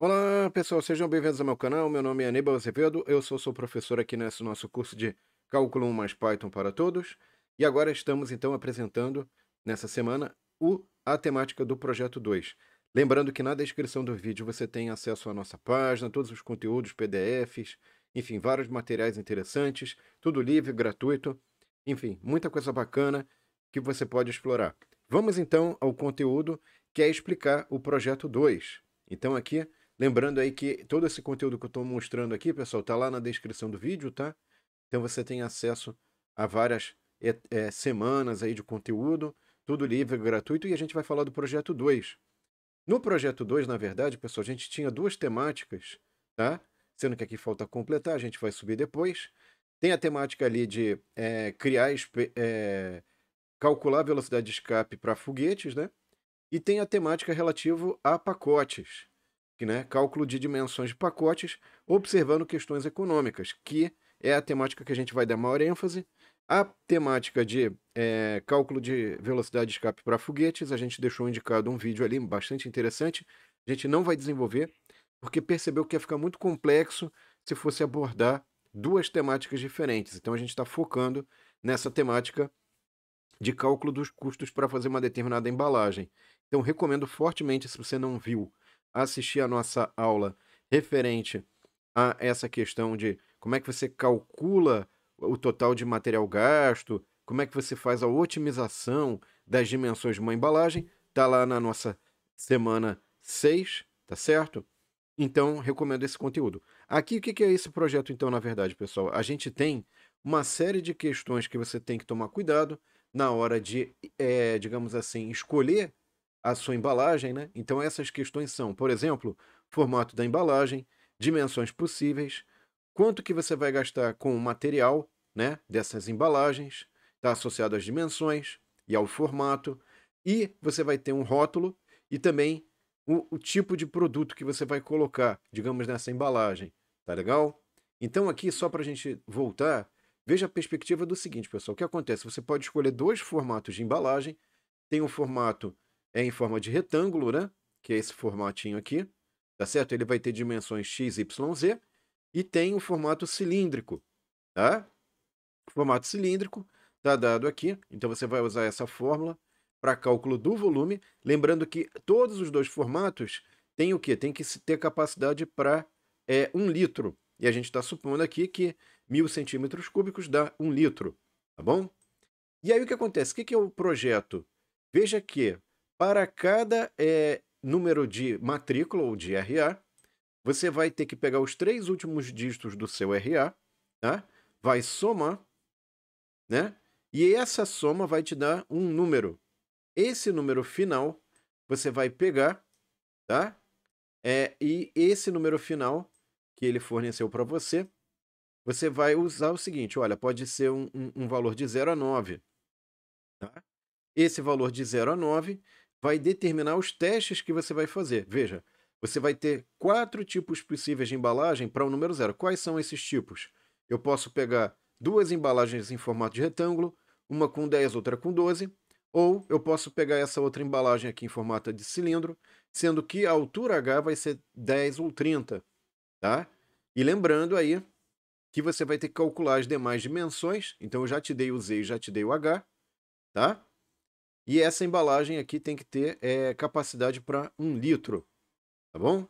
Olá, pessoal, sejam bem-vindos ao meu canal. Meu nome é Aníbal Azevedo, eu sou seu professor aqui nesse nosso curso de Cálculo 1 mais Python para todos. E agora estamos então apresentando nessa semana o, a temática do projeto 2. Lembrando que na descrição do vídeo você tem acesso à nossa página, todos os conteúdos, PDFs, enfim, vários materiais interessantes, tudo livre, gratuito, enfim, muita coisa bacana que você pode explorar. Vamos então ao conteúdo que é explicar o projeto 2. Então aqui Lembrando aí que todo esse conteúdo que eu estou mostrando aqui, pessoal, está lá na descrição do vídeo, tá? Então você tem acesso a várias é, é, semanas aí de conteúdo, tudo livre, gratuito, e a gente vai falar do projeto 2. No projeto 2, na verdade, pessoal, a gente tinha duas temáticas, tá? Sendo que aqui falta completar, a gente vai subir depois. Tem a temática ali de é, criar, calcular a velocidade de escape para foguetes, né? E tem a temática relativo a pacotes que né, cálculo de dimensões de pacotes, observando questões econômicas, que é a temática que a gente vai dar maior ênfase. A temática de é, cálculo de velocidade de escape para foguetes, a gente deixou indicado um vídeo ali bastante interessante. A gente não vai desenvolver, porque percebeu que ia ficar muito complexo se fosse abordar duas temáticas diferentes. Então a gente está focando nessa temática de cálculo dos custos para fazer uma determinada embalagem. Então recomendo fortemente, se você não viu assistir a nossa aula referente a essa questão de como é que você calcula o total de material gasto, como é que você faz a otimização das dimensões de uma embalagem, tá lá na nossa semana 6, tá certo? Então, recomendo esse conteúdo. Aqui, o que é esse projeto, então, na verdade, pessoal? A gente tem uma série de questões que você tem que tomar cuidado na hora de, é, digamos assim, escolher a sua embalagem, né? Então essas questões são, por exemplo, formato da embalagem, dimensões possíveis, quanto que você vai gastar com o material, né, dessas embalagens, está associado às dimensões e ao formato, e você vai ter um rótulo e também o, o tipo de produto que você vai colocar, digamos, nessa embalagem, tá legal? Então aqui, só para a gente voltar, veja a perspectiva do seguinte, pessoal, o que acontece? Você pode escolher dois formatos de embalagem, tem o um formato é em forma de retângulo, né? Que é esse formatinho aqui, tá certo? Ele vai ter dimensões x, y, z e tem o formato cilíndrico, tá? O formato cilíndrico tá dado aqui, então você vai usar essa fórmula para cálculo do volume, lembrando que todos os dois formatos têm o que? Tem que ter capacidade para é, um litro. E a gente está supondo aqui que mil centímetros cúbicos dá um litro, tá bom? E aí o que acontece? O que, que é o projeto? Veja que para cada é, número de matrícula ou de RA, você vai ter que pegar os três últimos dígitos do seu RA, tá? vai somar, né? E essa soma vai te dar um número. Esse número final você vai pegar, tá? É, e esse número final que ele forneceu para você, você vai usar o seguinte: olha, pode ser um, um, um valor de 0 a 9. Tá? Esse valor de 0 a 9 vai determinar os testes que você vai fazer. Veja, você vai ter quatro tipos possíveis de embalagem para o número zero. Quais são esses tipos? Eu posso pegar duas embalagens em formato de retângulo, uma com 10, outra com 12, ou eu posso pegar essa outra embalagem aqui em formato de cilindro, sendo que a altura H vai ser 10 ou 30, tá? E lembrando aí que você vai ter que calcular as demais dimensões, então eu já te dei o Z e já te dei o H, tá? E essa embalagem aqui tem que ter é, capacidade para um litro, tá bom?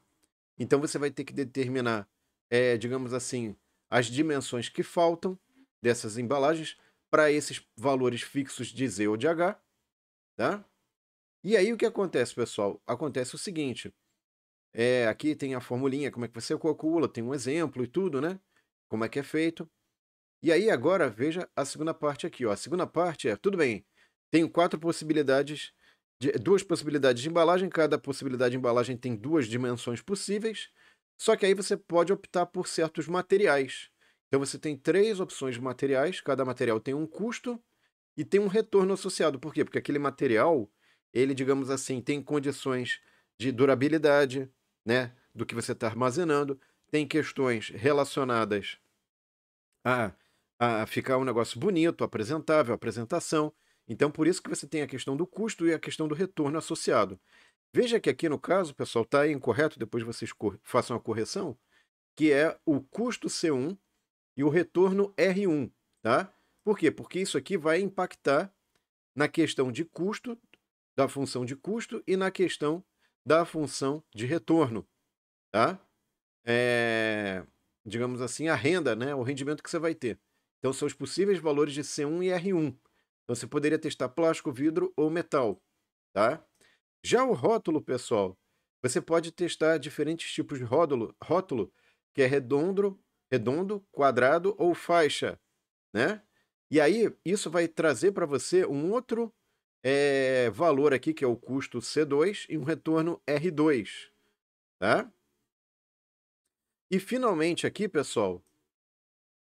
Então você vai ter que determinar, é, digamos assim, as dimensões que faltam dessas embalagens para esses valores fixos de Z ou de H, tá? E aí o que acontece, pessoal? Acontece o seguinte, é, aqui tem a formulinha, como é que você calcula, tem um exemplo e tudo, né? Como é que é feito. E aí agora veja a segunda parte aqui, ó. A segunda parte é, tudo bem, tenho quatro possibilidades, de, duas possibilidades de embalagem. Cada possibilidade de embalagem tem duas dimensões possíveis. Só que aí você pode optar por certos materiais. Então você tem três opções de materiais, cada material tem um custo e tem um retorno associado. Por quê? Porque aquele material, ele, digamos assim, tem condições de durabilidade, né, do que você está armazenando, tem questões relacionadas a, a ficar um negócio bonito, apresentável, apresentação. Então, por isso que você tem a questão do custo e a questão do retorno associado. Veja que aqui no caso, pessoal, está incorreto, depois vocês façam a correção, que é o custo C1 e o retorno R1, tá? Por quê? Porque isso aqui vai impactar na questão de custo, da função de custo e na questão da função de retorno, tá? É, digamos assim, a renda, né? o rendimento que você vai ter. Então, são os possíveis valores de C1 e R1. Então Você poderia testar plástico, vidro ou metal, tá? Já o rótulo, pessoal, você pode testar diferentes tipos de rótulo, rótulo que é redondo, redondo, quadrado ou faixa, né? E aí, isso vai trazer para você um outro é, valor aqui, que é o custo C2 e um retorno R2, tá? E finalmente aqui, pessoal,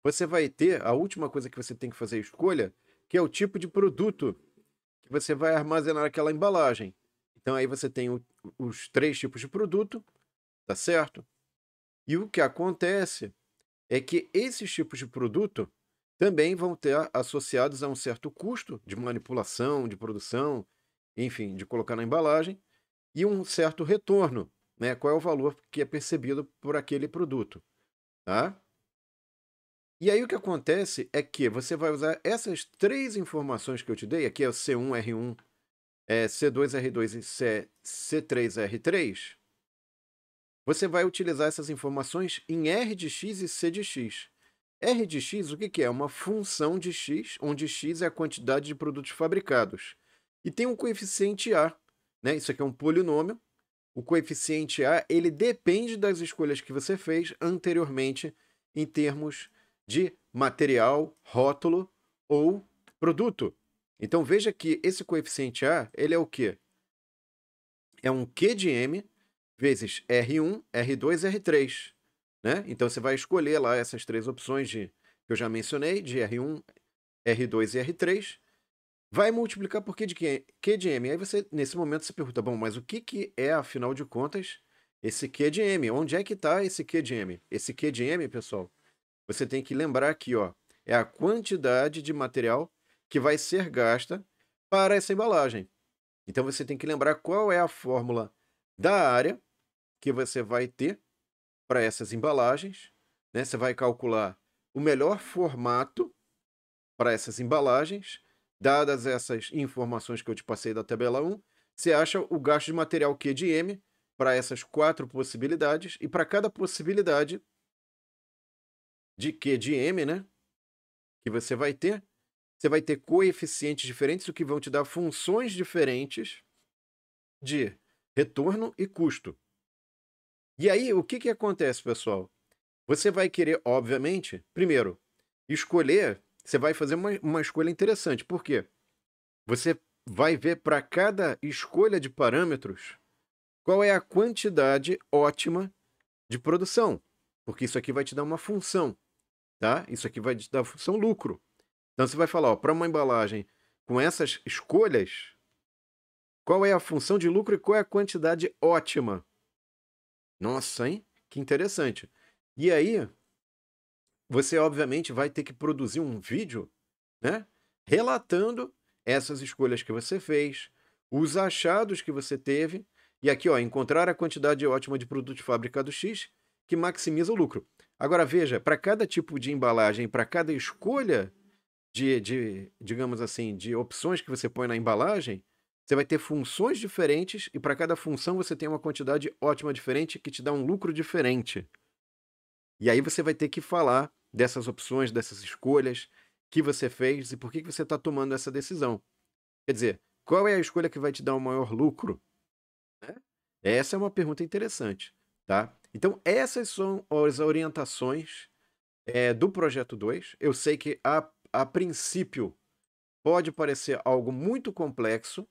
você vai ter a última coisa que você tem que fazer a escolha que é o tipo de produto que você vai armazenar aquela embalagem. Então aí você tem o, os três tipos de produto, tá certo? E o que acontece é que esses tipos de produto também vão ter associados a um certo custo de manipulação, de produção, enfim, de colocar na embalagem e um certo retorno, né? Qual é o valor que é percebido por aquele produto, tá? E aí o que acontece é que você vai usar essas três informações que eu te dei, aqui é o C1R1, é, C2R2 e C, C3R3, você vai utilizar essas informações em R de x e C de x. R de x, o que, que é? Uma função de x, onde x é a quantidade de produtos fabricados. E tem um coeficiente A, né? isso aqui é um polinômio. O coeficiente A ele depende das escolhas que você fez anteriormente em termos de material, rótulo ou produto. Então veja que esse coeficiente A, ele é o quê? É um Q de M vezes R1, R2 R3. Né? Então você vai escolher lá essas três opções de, que eu já mencionei, de R1, R2 e R3. Vai multiplicar por Q de, Q de M. Aí você, nesse momento, se pergunta, bom, mas o que, que é, afinal de contas, esse Q de M? Onde é que está esse Q de M? Esse Q de M, pessoal, você tem que lembrar aqui, ó, é a quantidade de material que vai ser gasta para essa embalagem. Então você tem que lembrar qual é a fórmula da área que você vai ter para essas embalagens. Né? Você vai calcular o melhor formato para essas embalagens. Dadas essas informações que eu te passei da tabela 1, você acha o gasto de material Q de M para essas quatro possibilidades e para cada possibilidade de Q de M, né? Que você vai ter. Você vai ter coeficientes diferentes, o que vão te dar funções diferentes de retorno e custo. E aí, o que, que acontece, pessoal? Você vai querer, obviamente, primeiro, escolher. Você vai fazer uma, uma escolha interessante. Por quê? Você vai ver para cada escolha de parâmetros qual é a quantidade ótima de produção. Porque isso aqui vai te dar uma função tá? Isso aqui vai dar função lucro. Então você vai falar, para uma embalagem com essas escolhas, qual é a função de lucro e qual é a quantidade ótima? Nossa, hein? Que interessante. E aí, você obviamente vai ter que produzir um vídeo, né? Relatando essas escolhas que você fez, os achados que você teve, e aqui, ó, encontrar a quantidade ótima de produto fabricado X que maximiza o lucro. Agora veja, para cada tipo de embalagem, para cada escolha de, de, digamos assim, de opções que você põe na embalagem, você vai ter funções diferentes e para cada função você tem uma quantidade ótima diferente que te dá um lucro diferente. E aí você vai ter que falar dessas opções, dessas escolhas que você fez e por que, que você está tomando essa decisão. Quer dizer, qual é a escolha que vai te dar o maior lucro? Né? Essa é uma pergunta interessante, tá? Então, essas são as orientações é, do projeto 2. Eu sei que, a, a princípio, pode parecer algo muito complexo,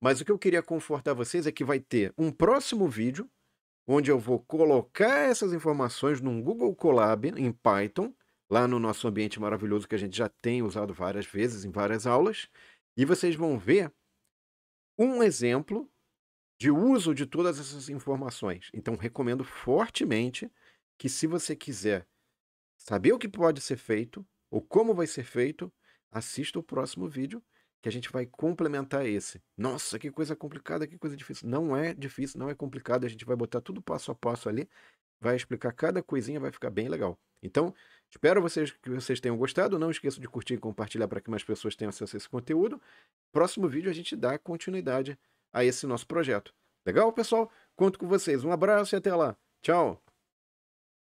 mas o que eu queria confortar vocês é que vai ter um próximo vídeo, onde eu vou colocar essas informações num Google Colab em Python, lá no nosso ambiente maravilhoso que a gente já tem usado várias vezes em várias aulas, e vocês vão ver um exemplo de uso de todas essas informações. Então, recomendo fortemente que, se você quiser saber o que pode ser feito ou como vai ser feito, assista o próximo vídeo que a gente vai complementar esse. Nossa, que coisa complicada, que coisa difícil. Não é difícil, não é complicado. A gente vai botar tudo passo a passo ali, vai explicar cada coisinha, vai ficar bem legal. Então, espero vocês que vocês tenham gostado. Não esqueça de curtir e compartilhar para que mais pessoas tenham acesso a esse conteúdo. Próximo vídeo a gente dá continuidade a esse nosso projeto. Legal, pessoal? Conto com vocês. Um abraço e até lá. Tchau!